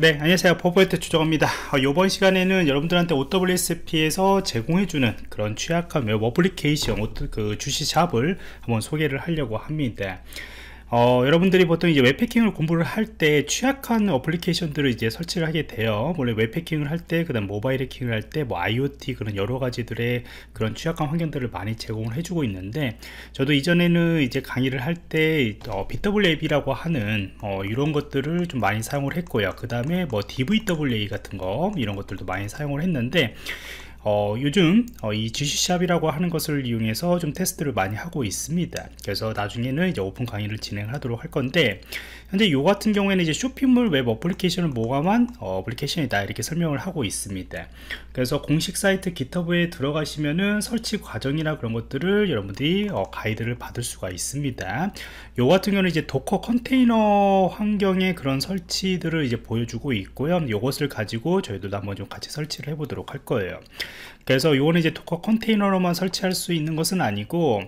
네 안녕하세요 퍼포이트 조정입니다 이번 어, 시간에는 여러분들한테 OWSP에서 제공해주는 그런 취약한 웹 어플리케이션 그 주시샵을 한번 소개를 하려고 합니다 어, 여러분들이 보통 이제 웹패킹을 공부를 할 때 취약한 어플리케이션들을 이제 설치를 하게 돼요. 원래 웹패킹을 할 때, 그 다음 모바일 해킹을 할 때, 뭐 IoT 그런 여러 가지들의 그런 취약한 환경들을 많이 제공을 해주고 있는데, 저도 이전에는 이제 강의를 할때 어, BWAB라고 하는 어, 이런 것들을 좀 많이 사용을 했고요. 그 다음에 뭐 DVWA 같은 거 이런 것들도 많이 사용을 했는데, 어, 요즘 어, 이 GC샵이라고 하는 것을 이용해서 좀 테스트를 많이 하고 있습니다. 그래서 나중에는 이제 오픈 강의를 진행하도록 할 건데 현재 요 같은 경우에는 이제 쇼핑몰 웹 어플리케이션을 모감한 어, 어플리케이션이다 이렇게 설명을 하고 있습니다 그래서 공식 사이트 기터브에 들어가시면은 설치 과정이나 그런 것들을 여러분들이 어, 가이드를 받을 수가 있습니다 요 같은 경우는 이제 도커 컨테이너 환경의 그런 설치들을 이제 보여주고 있고요 요것을 가지고 저희들도 한번 좀 같이 설치를 해 보도록 할 거예요 그래서 요거는 이제 도커 컨테이너로만 설치할 수 있는 것은 아니고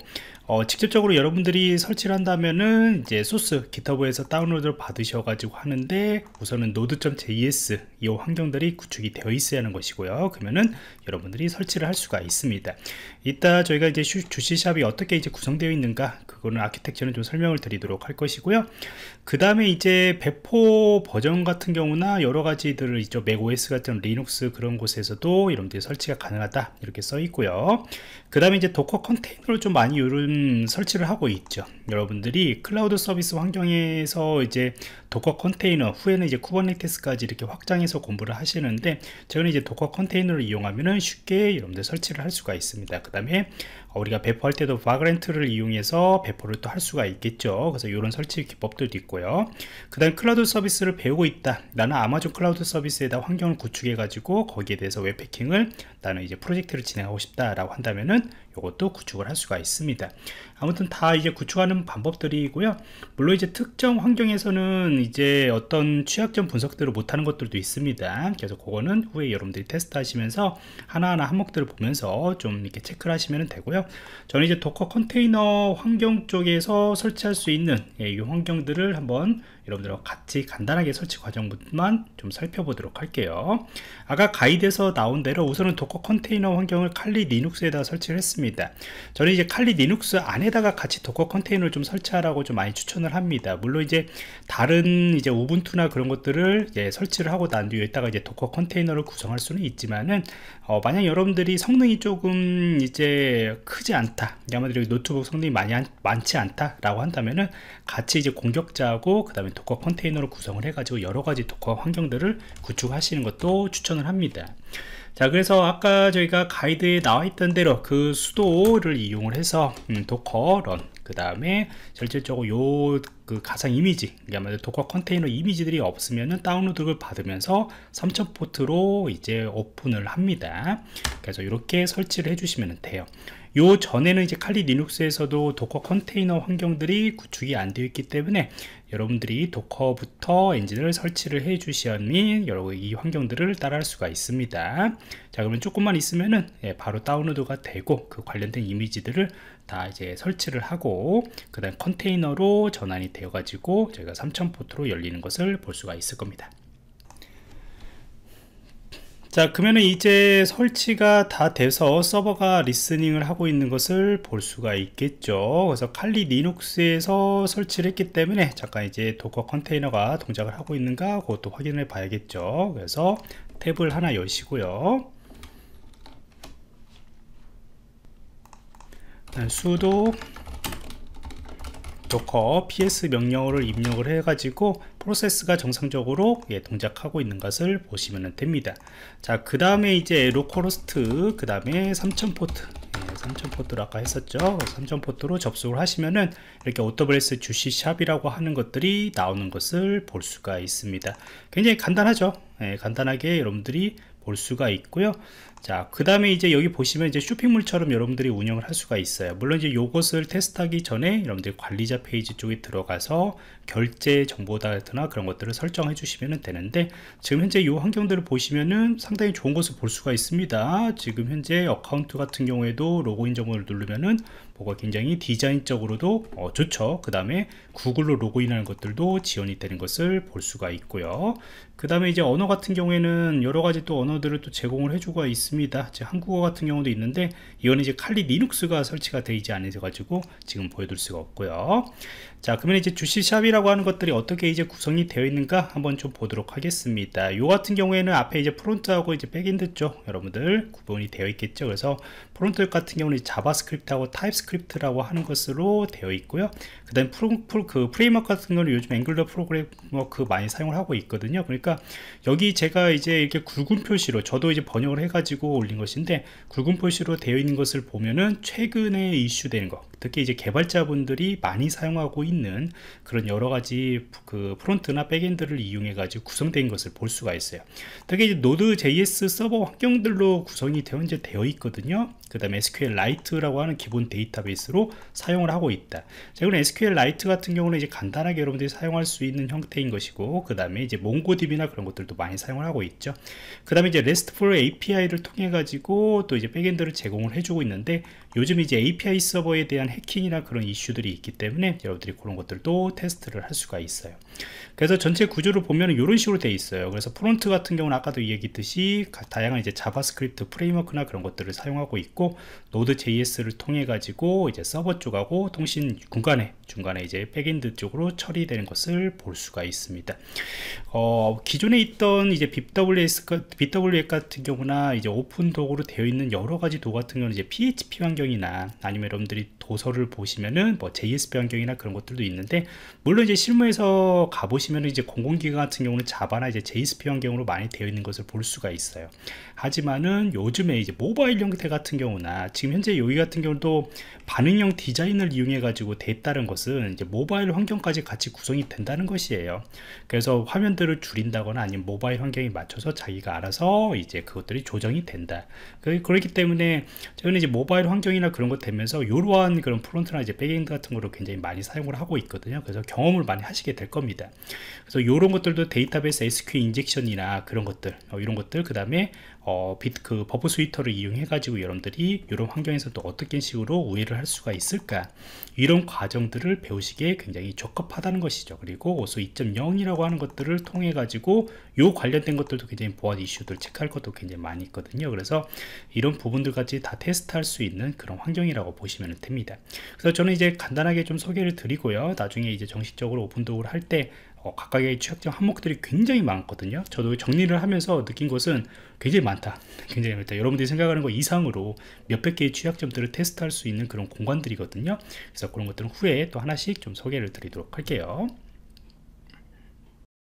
어, 직접적으로 여러분들이 설치를 한다면은 이제 소스 기터브에서 다운로드를 받으셔 가지고 하는데 우선은 node.js 이 환경들이 구축이 되어 있어야 하는 것이고요 그러면은 여러분들이 설치를 할 수가 있습니다 이따 저희가 이제 주시샵이 어떻게 이제 구성되어 있는가 그거는 아키텍처는 좀 설명을 드리도록 할 것이고요 그 다음에 이제 배포 버전 같은 경우나 여러 가지들을 이제 c o s 같은 리눅스 그런 곳에서도 여러분들이 설치가 가능하다 이렇게 써 있고요 그 다음에 이제 도커 컨테이너를 좀 많이 요즘 설치를 하고 있죠. 여러분들이 클라우드 서비스 환경에서 이제 도커 컨테이너 후에는 이제 쿠버네티스까지 이렇게 확장해서 공부를 하시는데 저는 이제 도커 컨테이너를 이용하면은 쉽게 여러분들 설치를 할 수가 있습니다. 그 다음에 우리가 배포할 때도 바그렌트를 이용해서 배포를 또 할 수가 있겠죠. 그래서 이런 설치 기법들도 있고요. 그 다음 클라우드 서비스를 배우고 있다. 나는 아마존 클라우드 서비스에다 환경을 구축해 가지고 거기에 대해서 웹패킹을 나는 이제 프로젝트를 진행하고 싶다라고 한다면은 이것도 구축을 할 수가 있습니다 아무튼 다 이제 구축하는 방법들이고요 물론 이제 특정 환경에서는 이제 어떤 취약점 분석들을 못하는 것들도 있습니다 그래서 그거는 후에 여러분들이 테스트 하시면서 하나하나 항목들을 보면서 좀 이렇게 체크를 하시면 되고요 저는 이제 도커 컨테이너 환경 쪽에서 설치할 수 있는 예, 이 환경들을 한번 여러분들과 같이 간단하게 설치 과정만 부좀 살펴보도록 할게요 아까 가이드에서 나온 대로 우선은 도커 컨테이너 환경을 칼리 리눅스에다 설치를 했습니다 됩니다 저는 이제 칼리 리눅스 안에다가 같이 도커 컨테이너를 좀 설치하라고 좀 많이 추천을 합니다 물론 이제 다른 이제 우분투나 그런 것들을 이제 설치를 하고 난 뒤에다가 이제 도커 컨테이너를 구성할 수는 있지만은 어, 만약 여러분들이 성능이 조금 이제 크지 않다 아마도 노트북 성능이 많이 안, 많지 않다라고 한다면은 같이 이제 공격자하고 그 다음에 도커 컨테이너로 구성을 해가지고 여러 가지 도커 환경들을 구축하시는 것도 추천을 합니다 자 그래서 아까 저희가 가이드에 나와 있던 대로 그 수도를 이용을 해서 음, 도커 런그 다음에 실질적으로 요그 가상 이미지 그야말로 도커 컨테이너 이미지들이 없으면은 다운로드를 받으면서 3000 포트로 이제 오픈을 합니다 그래서 이렇게 설치를 해주시면 돼요 요 전에는 이제 칼리 리눅스에서도 도커 컨테이너 환경들이 구축이 안 되어 있기 때문에 여러분들이 도커부터 엔진을 설치를 해 주시니 여러분 이 환경들을 따라할 수가 있습니다 자 그러면 조금만 있으면은 예, 바로 다운로드가 되고 그 관련된 이미지들을 다 이제 설치를 하고 그 다음 컨테이너로 전환이 되어 가지고 저희가 3000 포트로 열리는 것을 볼 수가 있을 겁니다 자 그러면 이제 설치가 다 돼서 서버가 리스닝을 하고 있는 것을 볼 수가 있겠죠 그래서 칼리 리눅스에서 설치를 했기 때문에 잠깐 이제 도커 컨테이너가 동작을 하고 있는가 그것도 확인해 봐야겠죠 그래서 탭을 하나 여시고요 수도 도커 ps 명령어를 입력을 해 가지고 프로세스가 정상적으로 예, 동작하고 있는 것을 보시면 됩니다 자 그 다음에 이제 로컬호스트 그 다음에 3000포트 3000포트로 예, 아까 했었죠 3000포트로 접속을 하시면은 이렇게 오토브레스 주시샵이라고 하는 것들이 나오는 것을 볼 수가 있습니다 굉장히 간단하죠 예, 간단하게 여러분들이 볼 수가 있고요 자그 다음에 이제 여기 보시면 이제 쇼핑몰처럼 여러분들이 운영을 할 수가 있어요 물론 이제 요것을 테스트하기 전에 여러분들 관리자 페이지 쪽에 들어가서 결제 정보 다이나 그런 것들을 설정해 주시면 되는데 지금 현재 요 환경들을 보시면은 상당히 좋은 것을 볼 수가 있습니다 지금 현재 어카운트 같은 경우에도 로그인 정보를 누르면은 그거 굉장히 디자인적으로도 어, 좋죠 그 다음에 구글로 로그인하는 것들도 지원이 되는 것을 볼 수가 있고요 그 다음에 이제 언어 같은 경우에는 여러 가지 또 언어들을 또 제공을 해주고 있습니다 한국어 같은 경우도 있는데 이거는 이제 칼리 리눅스가 설치가 되지 않아서 가지고 지금 보여줄 수가 없고요 자 그러면 이제 주시샵이라고 하는 것들이 어떻게 이제 구성이 되어 있는가 한번 좀 보도록 하겠습니다 요 같은 경우에는 앞에 이제 프론트하고 이제 백엔드 쪽 여러분들 구분이 되어 있겠죠 그래서 프론트 같은 경우는 자바스크립트하고 타입스크립트 스크립트라고 하는 것으로 되어 있고요. 그 다음 그 프레임워크 같은 경는 요즘 앵글러 프로그램머그 많이 사용을 하고 있거든요. 그러니까 여기 제가 이제 이렇게 굵은 표시로 저도 이제 번역을 해가지고 올린 것인데 굵은 표시로 되어 있는 것을 보면은 최근에 이슈된 것 특히 이제 개발자분들이 많이 사용하고 있는 그런 여러 가지 그 프론트나 백엔드를 이용해 가지고 구성된 것을 볼 수가 있어요. 특히 이제 노드 JS 서버 환경들로 구성이 되어 이제 되어 있거든요. 그 다음에 SQLite라고 하는 기본 데이터 데이터베이스로 사용을 하고 있다. 자, 그럼 SQLite 같은 경우는 이제 간단하게 여러분들이 사용할 수 있는 형태인 것이고, 그 다음에 이제 몽고DB나 그런 것들도 많이 사용을 하고 있죠. 그 다음에 이제 RESTful API를 통해 가지고 또 이제 백엔드를 제공을 해주고 있는데, 요즘 이제 API 서버에 대한 해킹이나 그런 이슈들이 있기 때문에 여러분들이 그런 것들도 테스트를 할 수가 있어요. 그래서 전체 구조를 보면 이런 식으로 되어 있어요 그래서 프론트 같은 경우는 아까도 얘기했듯이 다양한 이제 자바스크립트 프레임워크나 그런 것들을 사용하고 있고 노드 JS를 통해 가지고 이제 서버 쪽하고 통신 중간에 중간에 이제 백엔드 쪽으로 처리되는 것을 볼 수가 있습니다 어, 기존에 있던 이제 BWS, 그 BWS 같은 경우나 이제 오픈 도구로 되어 있는 여러 가지 도구 같은 경우는 이제 PHP 환경이나 아니면 여러분들이 도서를 보시면은 뭐 JSP 환경이나 그런 것들도 있는데 물론 이제 실무에서 가보시면 이제 공공기관 같은 경우는 자바나 이제 JSP 환경으로 많이 되어 있는 것을 볼 수가 있어요. 하지만은 요즘에 이제 모바일 형태 같은 경우나 지금 현재 여기 같은 경우도 반응형 디자인을 이용해 가지고 됐다는 것은 이제 모바일 환경까지 같이 구성이 된다는 것이에요. 그래서 화면들을 줄인다거나 아니면 모바일 환경에 맞춰서 자기가 알아서 이제 그것들이 조정이 된다. 그, 그렇기 때문에 저는 이제 모바일 환경이나 그런 것 되면서 이러한 그런 프론트나 이제 백엔드 같은 거를 굉장히 많이 사용을 하고 있거든요. 그래서 경험을 많이 하시게 될 겁니다. 겁니다 그래서 이런 것들도 데이터베이스 SQL 인젝션이나 그런 것들 어, 이런 것들 그 다음에 어, 비트 그 버프 스위터를 이용해 가지고 여러분들이 이런 환경에서도 어떻게 식으로 우회를 할 수가 있을까 이런 과정들을 배우시기에 굉장히 적합하다는 것이죠 그리고 오수 2.0이라고 하는 것들을 통해 가지고 요 관련된 것들도 굉장히 보안 이슈들 체크할 것도 굉장히 많이 있거든요 그래서 이런 부분들까지 다 테스트할 수 있는 그런 환경이라고 보시면 됩니다 그래서 저는 이제 간단하게 좀 소개를 드리고요 나중에 이제 정식적으로 오픈도어를 할때 어, 각각의 취약점 항목들이 굉장히 많거든요. 저도 정리를 하면서 느낀 것은 굉장히 많다. 굉장히 많다. 여러분들이 생각하는 것 이상으로 몇백 개의 취약점들을 테스트할 수 있는 그런 공간들이거든요. 그래서 그런 것들은 후에 또 하나씩 좀 소개를 드리도록 할게요.